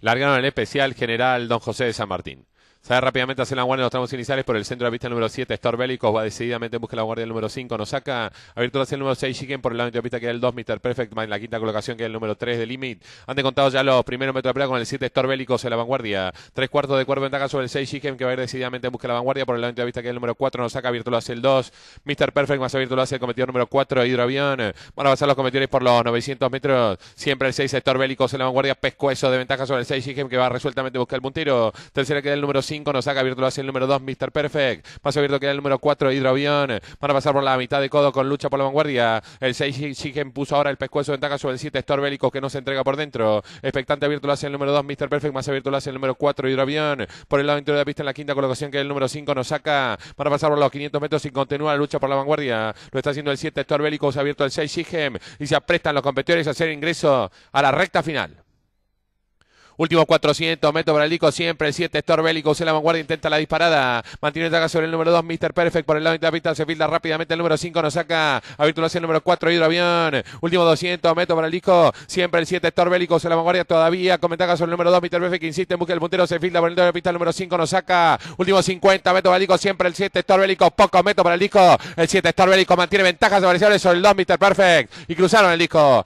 Largaron el especial general Don José de San Martín. Sale rápidamente hacer la guardia en los tramos iniciales por el centro de vista pista número 7, Storbélico va decididamente en busca de la guardia del número 5, nos saca abierto hacia el número 6, Chicken por el lado de la que era el 2, Mr. Perfect va en la quinta colocación que es el número 3 de Limit. Han de contado ya los primeros metros de plata con el 7 Storbélico se en la vanguardia. Tres cuartos de cuerpo ventaja sobre el 6 Chicken que va a ir decididamente en busca de la vanguardia por el lado de la pista que es el número 4, nos saca abierto hacia el 2, Mr. Perfect más abierto hacia el cometido número 4, Hidroavión. Van a pasar los cometidos por los 900 metros, siempre el 6 Storbélico Bellicos en la vanguardia, pescueso de ventaja sobre el 6 Chicken que va resueltamente a buscar el puntero. Tercera queda el número 5, nos saca abierto hacia el número 2, Mr. Perfect. Más abierto queda el número 4, Hidroavión. Van a pasar por la mitad de codo con lucha por la vanguardia. El 6, Shigen puso ahora el pescuezo de ventaja sobre el 7, Storbélico, que no se entrega por dentro. Expectante abierto el número 2, Mr. Perfect. Más abierto lo el número 4, Hidroavión. Por el lado interior de la pista en la quinta colocación, que el número 5, nos saca. Van a pasar por los 500 metros y continúa la lucha por la vanguardia. Lo está haciendo el 7, Storbélico. Se ha abierto el 6, Shigen. Y se aprestan los competidores a hacer ingreso a la recta final. Último 400, metros para el disco, siempre el 7, Stor Bélico, la vanguardia, intenta la disparada. Mantiene ventaja sobre el número 2, Mr. Perfect, por el lado de la pista, se filda rápidamente el número 5, nos saca. Habituación el número 4, Hidroavión. Último 200, metros para el disco, siempre el 7, Stor Bélico, la vanguardia todavía. ventaja sobre el número 2, Mr. Perfect, insiste en busca el puntero, se filda por el lado de la pista, el número 5, nos saca. Último 50, metros para el disco, siempre el 7, Stor Bélico, poco metros para el disco. El 7, Stor Bélico mantiene ventajas sobre el 2, Mr. Perfect. Y cruzaron el disco.